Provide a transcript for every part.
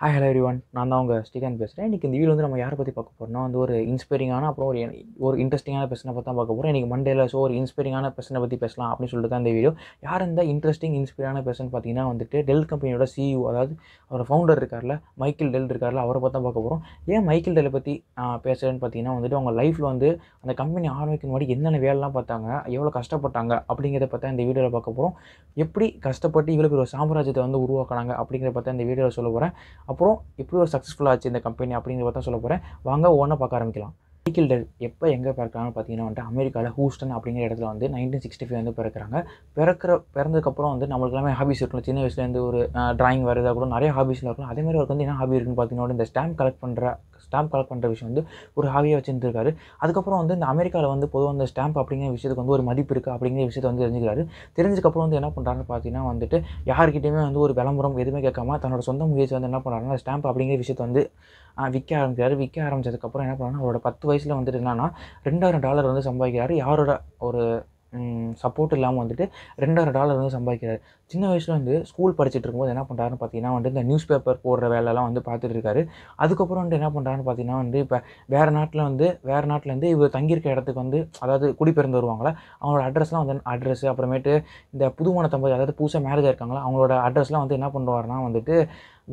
hi hello every one நான் தான் உங்கள் ஸ்ரீகாந்த் பேசுகிறேன் இன்றைக்கி இந்த வீடியோ வந்து நம்ம யாரை பற்றி பார்க்க போகிறோம் வந்து ஒரு இன்ஸ்பைரிங்கான அப்புறம் ஒரு ஒரு இன்ட்ரெஸ்டிங்கான பிரச்சனை பற்றி தான் பார்க்க போகிறோம் இன்றைக்கி மண்டேல ஸோ ஒரு இன்ஸ்பைரிங்கான பிரச்சனை பற்றி பேசலாம் அப்படின்னு சொல்லிட்டு தான் இந்த வீடியோ யார் இந்த இன்ட்ரெஸ்டிங் இன்ஸ்பைரான பிரச்சனை பார்த்தீங்கன்னா வந்துட்டு டெல் கம்பெனியோட சிஇஓ அதாவது அவர் ஃபவுண்டர் இருக்கார்ல மைக்கேல் டெல் இருக்கார்ல அவரை பார்த்தா தான் பார்க்க போகிறோம் ஏன் மைக்கிள் டெல்லை பற்றி பேசுகிறேன்னு பார்த்தீங்கன்னா வந்துட்டு அவங்க லைஃப்பில் வந்து அந்த கம்பெனி ஆரம்பிக்கும் முன்னாடி என்னென்ன வேலைலாம் பார்த்தாங்க எவ்வளோ கஷ்டப்பட்டாங்க அப்படிங்கிறத பார்த்தா இந்த வீடியோவில் பார்க்க போகிறோம் எப்படி கஷ்டப்பட்டு இவ்வளோ பெரிய சாம்ராஜ்யத்தை வந்து உருவாக்குனாங்க அப்படிங்கிறத பார்த்தா இந்த வீடியோவில் சொல்ல போகிறேன் அப்புறம் எப்படி ஒரு சக்ஸஸ்ஃபுல்லாக ஆச்சு இந்த கம்பெனி அப்படிங்கிறத தான் சொல்ல போகிறேன் வாங்க ஒவ்வொன்றா பார்க்க ஆரம்பிக்கலாம் மைக்கேல் டெல் எப்போ எங்கே பிறக்கிறாங்கன்னு பார்த்தீங்கன்னா வந்துட்டு அமெரிக்காவில் ஹூஸ்டன் அப்படிங்கிற இடத்துல வந்து நைன்டீன் சிக்ஸ்டி ஃபைவ் வந்து பிறக்கிறாங்க பிறக்கிற பிறந்ததுக்கப்புறம் வந்து நம்மளுக்கு எல்லாமே ஹாபிஸ் இருக்கும் சின்ன வயசுலேருந்து ஒரு ட்ராயிங் வரதாக கூட நிறைய ஹாபிஸ்லாம் இருக்கும் அதேமாதிரி அவருக்கு வந்து என்ன ஹாபி இருக்குன்னு பார்த்தீங்கன்னா இந்த ஸ்டாம்ப் கலெக்ட் பண்ணுற ஸ்டாம்ப் கலெக்ட் பண்ணுற விஷயம் வந்து ஒரு ஹாவியாக வச்சுருந்துருக்காரு அதுக்கப்புறம் வந்து இந்த அமெரிக்காவில் வந்து பொதுவாக அந்த ஸ்டாம்ப் அப்படிங்கிற விஷயத்துக்கு வந்து ஒரு மதிப்பு இருக்குது அப்படிங்கிற விஷயத்தை வந்து தெரிஞ்சுக்கிறாரு தெரிஞ்சதுக்கப்புறம் வந்து என்ன பண்ணுறாருன்னு பார்த்தீங்கன்னா வந்துட்டு யார்கிட்டையுமே வந்து ஒரு விளம்பரம் எதுவுமே கேட்காம தன்னோட சொந்த முயற்சி வந்து என்ன பண்ணுறாருன்னா ஸ்டாம்ப் அப்படிங்கிற விஷயத்தை வந்து விற்க ஆரம்பிச்சார் விற்க ஆரம்பித்ததுக்கப்புறம் என்ன பண்ணுறாங்க அவரோட பத்து வயசில் வந்துட்டு என்னன்னா ரெண்டாயிரம் டாலர் வந்து சம்பாதிக்கிறாரு யாரோட ஒரு சப்போர்ட் இல்லாமல் வந்துட்டு ரெண்டாயிரம் டாலர் வந்து சம்பாதிக்கிறார் சின்ன வயசில் வந்து ஸ்கூல் படிச்சுட்டு இருக்கும்போது என்ன பண்ணுறாருன்னு பார்த்தீங்கன்னா வந்து இந்த நியூஸ் பேப்பர் போடுற வேலைலாம் வந்து பார்த்துட்டு இருக்காரு அதுக்கப்புறம் வந்து என்ன பண்ணுறாருன்னு பார்த்தீங்கன்னா வந்து இப்போ வேறு நாட்டில் வந்து வேறு நாட்டிலேருந்து இவர் தங்கியிருக்க இடத்துக்கு வந்து அதாவது குடிபெயர்ந்து வருவாங்களா அவங்களோட அட்ரஸ்லாம் வந்து அட்ரஸ் அப்புறமேட்டு இந்த புதுமான தம்பதி அதாவது புதுசாக மேரேஜ் இருக்காங்களா அவங்களோட அட்ரஸ்லாம் வந்து என்ன பண்ணுவார்னா வந்துட்டு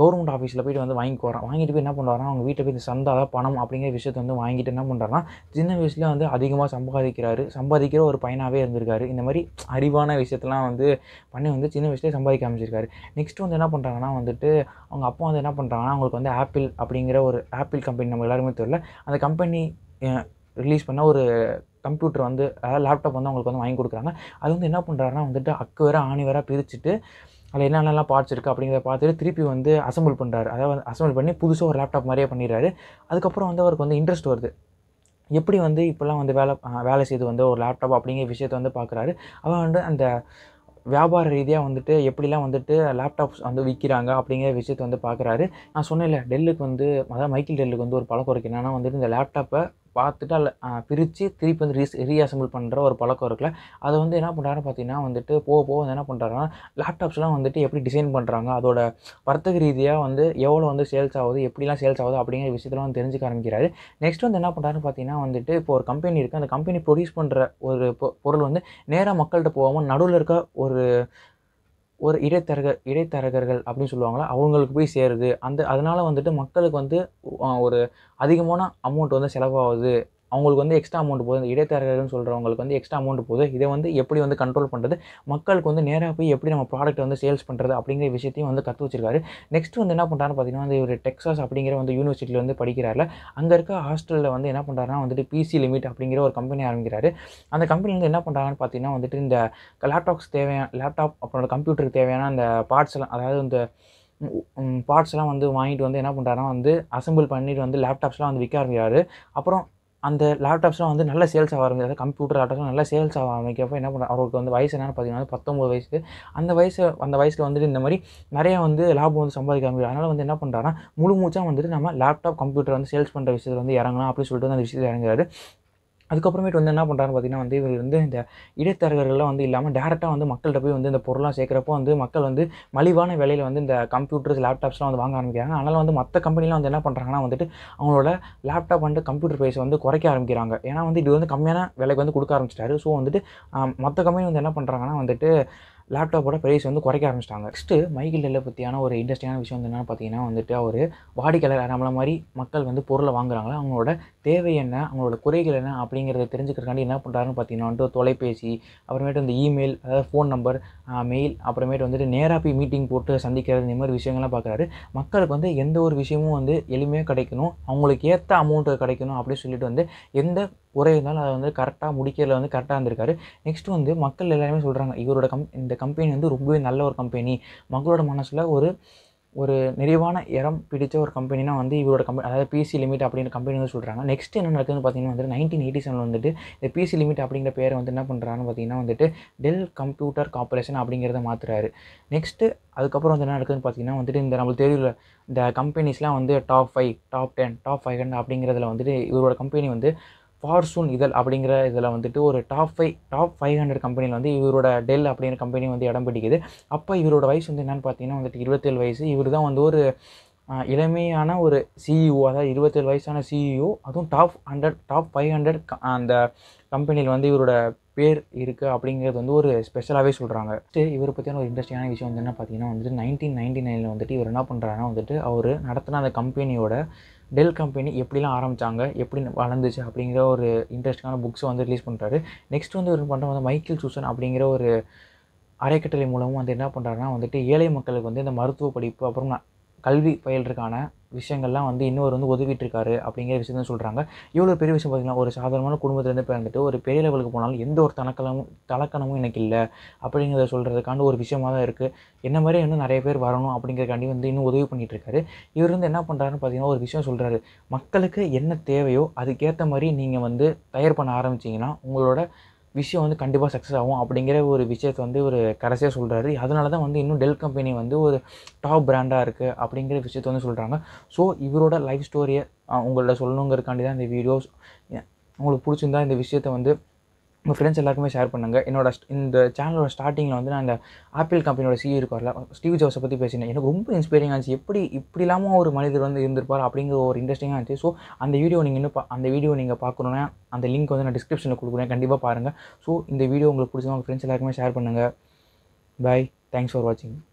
கவர்மெண்ட் ஆஃபீஸில் போய்ட்டு வந்து வாங்கி வரான் வாங்கிட்டு போய் என்ன பண்ணுறாருனா அவங்க வீட்டில் போய் இந்த சந்தா பணம் அப்படிங்கிற விஷயத்தை வந்து வாங்கிட்டு என்ன பண்ணுறாருனா சின்ன வயசுலேயே வந்து அதிகமாக சம்பாதிக்கிறாரு சம்பாதிக்கிற ஒரு பையனாகவே இருந்திருக்காரு இந்த மாதிரி அறிவான விஷயத்தெலாம் வந்து பண்ணி வந்து சின்ன வயசுலேயே சம்பாதிக்க ஆரம்பிச்சிருக்காரு நெக்ஸ்ட் வந்து என்ன பண்ணுறாங்கன்னா வந்துட்டு அவங்க அப்பா வந்து என்ன பண்ணுறாங்கன்னா அவங்களுக்கு வந்து ஆப்பிள் அப்படிங்கிற ஒரு ஆப்பிள் கம்பெனி நம்ம எல்லாருமே தெரியல அந்த கம்பெனி ரிலீஸ் பண்ண ஒரு கம்ப்யூட்டர் வந்து அதாவது லேப்டாப் வந்து அவங்களுக்கு வந்து வாங்கி கொடுக்குறாங்க அது வந்து என்ன பண்ணுறாருன்னா வந்துட்டு அக்கு வேற ஆணி வேற பிரிச்சுட்டு அதில் என்னென்னலாம் பார்ட்ஸ் இருக்குது அப்படிங்கிறத பார்த்துட்டு திருப்பி வந்து அசம்பிள் பண்ணுறாரு அதாவது அசம்பிள் பண்ணி புதுசாக ஒரு லேப்டாப் மாதிரியே பண்ணிடுறாரு அதுக்கப்புறம் வந்து அவருக்கு வந்து இன்ட்ரெஸ்ட் வருது எப்படி வந்து இப்போல்லாம் வந்து வேலை வேலை செய்து வந்து ஒரு லேப்டாப் அப்படிங்கிற விஷயத்தை வந்து பார்க்குறாரு அவன் வந்து அந்த வியாபார ரீதியாக வந்துட்டு எப்படிலாம் வந்துட்டு லேப்டாப்ஸ் வந்து விற்கிறாங்க அப்படிங்கிற விஷயத்தை வந்து பார்க்குறாரு நான் இல்லை டெல்லுக்கு வந்து அதாவது மைக்கேல் டெல்லுக்கு வந்து ஒரு பழக்கம் இருக்குது என்னென்னா வந்துட்டு இந்த லேப்டாப்பை பார்த்துட்டு அதில் பிரித்து திருப்பி வந்து ரீஸ் ரீஅசம்பிள் பண்ணுற ஒரு பழக்கம் இருக்குல்ல அதை வந்து என்ன பண்ணுறாருன்னு பார்த்தீங்கன்னா வந்துட்டு போக போக வந்து என்ன பண்ணுறாருன்னா லேப்டாப்ஸ்லாம் வந்துட்டு எப்படி டிசைன் பண்ணுறாங்க அதோட வர்த்தக ரீதியாக வந்து எவ்வளோ வந்து சேல்ஸ் ஆகுது எப்படிலாம் சேல்ஸ் ஆகுது அப்படிங்கிற விஷயத்தெலாம் வந்து தெரிஞ்சுக்க ஆரம்பிக்கிறாரு நெக்ஸ்ட் வந்து என்ன பண்ணுறாருன்னு பார்த்தீங்கன்னா வந்துட்டு இப்போ ஒரு கம்பெனி இருக்குது அந்த கம்பெனி ப்ரொடியூஸ் பண்ணுற ஒரு பொருள் வந்து நேராக மக்கள்கிட்ட போகாமல் நடுவில் இருக்க ஒரு ஒரு இடைத்தரகர் இடைத்தரகர்கள் அப்படின்னு சொல்லுவாங்களா அவங்களுக்கு போய் சேருது அந்த அதனால் வந்துட்டு மக்களுக்கு வந்து ஒரு அதிகமான அமௌண்ட் வந்து செலவாகுது அவங்களுக்கு வந்து எக்ஸ்ட்ரா அமௌண்ட் போதும் இடைத்தரகர்னு சொல்கிறவங்களுக்கு வந்து எக்ஸ்ட்ரா அமௌண்ட் போதும் இதை வந்து எப்படி வந்து கண்ட்ரோல் பண்ணுறது மக்களுக்கு வந்து நேராக போய் எப்படி நம்ம ப்ராடக்ட் வந்து சேல்ஸ் பண்ணுறது அப்படிங்கிற விஷயத்தையும் வந்து கற்று வச்சிருக்காரு நெக்ஸ்ட் வந்து என்ன பண்ணுறாருன்னு பார்த்தீங்கன்னா வந்து ஒரு டெக்ஸாஸ் அப்படிங்கிற வந்து யூனிவர்சிட்டியில் வந்து படிக்கிறாரில் அங்கே இருக்க ஹாஸ்டலில் வந்து என்ன பண்ணுறாருன்னா வந்துட்டு பிசி லிமிட் அப்படிங்கிற ஒரு கம்பெனி ஆரம்பிக்கிறாரு அந்த கம்பெனி வந்து என்ன பண்ணுறாங்கன்னு பார்த்தீங்கன்னா வந்துட்டு இந்த லேப்டாப்ஸ் தேவையான லேப்டாப் அப்புறம் கம்ப்யூட்டருக்கு தேவையான அந்த பார்ட்ஸ் எல்லாம் அதாவது இந்த பார்ட்ஸ்லாம் வந்து வாங்கிட்டு வந்து என்ன பண்ணுறாருன்னா வந்து அசம்பிள் பண்ணிட்டு வந்து லேப்டாப்ஸ்லாம் வந்து விற்க ஆரம்பிக்கிறாரு அப்புறம் அந்த லேப்டாப்ஸ்லாம் வந்து நல்ல சேல்ஸ் ஆக ஆரம்பிச்சு கம்ப்யூட்டர் லேப்டாப்ஸ் நல்ல சேல்ஸ் ஆக ஆரம்பிக்கிறப்ப என்ன பண்ண அவருக்கு வந்து வயசு என்னென்னு பார்த்தீங்கன்னா பத்தொம்பது வயசு அந்த வயசு அந்த வயசில் வந்துட்டு இந்த மாதிரி நிறையா வந்து லாபம் வந்து சம்பாதிக்க முடியும் அதனால் வந்து என்ன பண்ணுறாங்கன்னா முழு மூச்சாக வந்துட்டு நம்ம லேப்டாப் கம்ப்யூட்டர் வந்து சேல்ஸ் பண்ணுற விஷயத்தில் வந்து இறங்கலாம் அப்படின்னு சொல்லிட்டு வந்து அந்த விஷயத்தில் இறங்குறாரு அதுக்கப்புறமேட்டு வந்து என்ன பண்ணுறாருன்னு பார்த்திங்கன்னா வந்து இவர் வந்து இந்த இடைத்தரகர்கள்லாம் வந்து இல்லாமல் டேரெக்டாக வந்து மக்கள்கிட்ட போய் வந்து இந்த பொருளாக சேர்க்குறப்போ வந்து மக்கள் வந்து மலிவான விலையில் வந்து இந்த கம்ப்யூட்டர்ஸ் லேப்டாப்ஸ்லாம் வந்து வாங்க ஆரம்பிக்கிறாங்க அதனால் வந்து மற்ற கம்பெனிலாம் வந்து என்ன பண்ணுறாங்கன்னா வந்துட்டு அவங்களோட லேப்டாப் வந்து கம்ப்யூட்டர் ப்ரைஸ் வந்து குறைக்க ஆரம்பிக்கிறாங்க ஏன்னா வந்து இது வந்து கம்மியான விலைக்கு வந்து கொடுக்க ஆரம்பிச்சிட்டாரு ஸோ வந்துட்டு மற்ற கம்பெனி வந்து என்ன பண்ணுறாங்கன்னா வந்துட்டு லேப்டாப்போட ப்ரைஸ் வந்து குறைக்க ஆரம்பிச்சிட்டாங்க நெக்ஸ்ட்டு மைக்கேல் டெல்லை பற்றியான ஒரு இன்ட்ரெஸ்டிங்கான விஷயம் வந்து என்னென்னு பார்த்தீங்கன்னா வந்துட்டு அவர் வாடிக்கையாளர் நம்மள மாதிரி மக்கள் வந்து பொருளை வாங்குறாங்களா அவங்களோட தேவை என்ன அவங்களோட குறைகள் என்ன அப்படிங்கிறத தெரிஞ்சுக்கிறதுக்காண்டி என்ன பண்ணுறாருன்னு பார்த்தீங்கன்னா வந்துட்டு தொலைபேசி அப்புறமேட்டு இந்த இமெயில் அதாவது ஃபோன் நம்பர் மெயில் அப்புறமேட்டு வந்துட்டு நேராக போய் மீட்டிங் போட்டு சந்திக்கிறது இந்த மாதிரி விஷயங்கள்லாம் பார்க்குறாரு மக்களுக்கு வந்து எந்த ஒரு விஷயமும் வந்து எளிமையாக கிடைக்கணும் அவங்களுக்கு ஏற்ற அமௌண்ட்டு கிடைக்கணும் அப்படின்னு சொல்லிட்டு வந்து எந்த ஒரே நாள் அதை வந்து கரெக்டாக முடிக்கிறதுல வந்து கரெக்டாக இருந்திருக்காரு நெக்ஸ்ட் வந்து மக்கள் எல்லாருமே சொல்கிறாங்க இவரோட கம் இந்த கம்பெனி வந்து ரொம்பவே நல்ல ஒரு கம்பெனி மக்களோட மனசில் ஒரு ஒரு நிறைவான இடம் பிடித்த ஒரு கம்பெனினா வந்து இவரோட கம்பெனி அதாவது பிசி லிமிட் அப்படின்ற கம்பெனி வந்து சொல்கிறாங்க நெக்ஸ்ட் என்ன நடக்குதுன்னு பார்த்தீங்கன்னா வந்து நைன்டீன் எயிட்டி செவன் வந்துட்டு இந்த பிசி லிமிட் அப்படிங்கிற பேரை வந்து என்ன பண்ணுறாங்கன்னு பார்த்தீங்கன்னா வந்துட்டு டெல் கம்ப்யூட்டர் கார்பரேஷன் அப்படிங்கிறத மாற்றுறாரு நெக்ஸ்ட்டு அதுக்கப்புறம் வந்து என்ன நடக்குதுன்னு பார்த்தீங்கன்னா வந்துட்டு இந்த நம்மளுக்கு தெரியல இந்த கம்பெனிஸ்லாம் வந்து top five top ten top five hundred அப்படிங்கிறதுல வந்துட்டு இவரோட கம்பெனி வந்து ஃபார்சூன் இதழ் அப்படிங்கிற இதில் வந்துட்டு ஒரு top five top five hundred கம்பெனியில் வந்து இவரோட டெல் அப்படிங்கிற கம்பெனி வந்து இடம் பிடிக்குது அப்போ இவரோட வயசு வந்து என்னென்னு பார்த்தீங்கன்னா வந்துட்டு இருபத்தேழு வயசு இவர் தான் வந்து ஒரு இளமையான ஒரு சிஇஓ e அதாவது இருபத்தேழு வயசான சிஇஓ e அதுவும் top hundred top five hundred அந்த கம்பெனியில் வந்து இவரோட பேர் இருக்குது அப்படிங்கிறது வந்து ஒரு ஸ்பெஷலாகவே சொல்கிறாங்க இவர் பற்றியான ஒரு இன்ட்ரெஸ்டிங்கான விஷயம் வந்து என்ன பார்த்தீங்கன்னா வந்துட்டு நைன்டீன் நைன்டி நைனில் வந்துட்டு இவர் என்ன பண்ணுறாருன்னா வந்துட்டு அவர் நடத்தின அந்த கம்பெனியோட டெல் கம்பெனி எப்படிலாம் ஆரம்பித்தாங்க எப்படி வளர்ந்துச்சு அப்படிங்கிற ஒரு இன்ட்ரெஸ்டிங்கான புக்ஸை வந்து ரிலீஸ் பண்ணுறாரு நெக்ஸ்ட் வந்து இவர் பண்ணுற வந்து மைக்கேல் சூசன் அப்படிங்கிற ஒரு அறைக்கட்டளை மூலமும் வந்து என்ன பண்ணுறாருன்னா வந்துட்டு ஏழை மக்களுக்கு வந்து இந்த மருத்துவ படிப்பு அப்புறம் கல்வி பயில்றதுக்கான விஷயங்கள்லாம் வந்து இன்னொரு வந்து உதவிட்டு இருக்காரு அப்படிங்கிற விஷயம் தான் சொல்கிறாங்க இவ்வளோ பெரிய விஷயம் பார்த்திங்கன்னா ஒரு சாதாரணமான குடும்பத்துலேருந்து பிறந்துட்டு ஒரு பெரிய லெவலுக்கு போனாலும் எந்த ஒரு தனக்கலமும் தலக்கணமும் எனக்கு இல்லை அப்படிங்கிறத சொல்கிறதுக்கான ஒரு விஷயமாக தான் இருக்குது என்ன மாதிரி இன்னும் நிறைய பேர் வரணும் அப்படிங்கிறக்காண்டி வந்து இன்னும் உதவி பண்ணிகிட்டு இருக்காரு இவர் வந்து என்ன பண்ணுறாருன்னு பார்த்தீங்கன்னா ஒரு விஷயம் சொல்கிறாரு மக்களுக்கு என்ன தேவையோ அதுக்கேற்ற மாதிரி நீங்கள் வந்து தயார் பண்ண ஆரம்பிச்சிங்கன்னா உங்களோட விஷயம் வந்து கண்டிப்பாக சக்ஸஸ் ஆகும் அப்படிங்கிற ஒரு விஷயத்தை வந்து ஒரு கடைசியாக சொல்கிறாரு அதனால தான் வந்து இன்னும் டெல் கம்பெனி வந்து ஒரு டாப் பிராண்டாக இருக்குது அப்படிங்கிற விஷயத்த வந்து சொல்கிறாங்க ஸோ இவரோட லைஃப் ஸ்டோரியை உங்கள்ட்ட சொல்லணுங்கிறக்காண்டி தான் இந்த வீடியோஸ் உங்களுக்கு பிடிச்சிருந்தா இந்த விஷயத்தை வந்து உங்கள் ஃப்ரெண்ட்ஸ் எல்லாருக்குமே ஷேர் பண்ணுங்கள் என்னோட இந்த சேனலோட ஸ்டார்டிங்கில் வந்து நான் இந்த ஆப்பிள் கம்பெனியோட சிஇ இருக்கார்ல ஸ்டீவ் ஜோஸை பற்றி பேசினேன் எனக்கு ரொம்ப இன்ஸ்பைரிங் ஆச்சு எப்படி இப்படி இல்லாமல் ஒரு மனிதர் வந்து இருந்திருப்பார் அப்படிங்கிற ஒரு இன்ட்ரெஸ்டிங்காக இருந்துச்சு ஸோ அந்த வீடியோ நீங்கள் இன்னும் அந்த வீடியோ நீங்கள் பார்க்கணுன்னா அந்த லிங்க் வந்து நான் டிஸ்கிரிப்ஷனில் கொடுக்குறேன் கண்டிப்பாக பாருங்கள் ஸோ இந்த வீடியோ உங்களுக்கு பிடிச்சவங்க உங்கள் ஃப்ரெண்ட்ஸ் எல்லாருக்குமே ஷேர் பண்ணுங்கள் பாய் தேங்க்ஸ் ஃபார் வாட்சிங்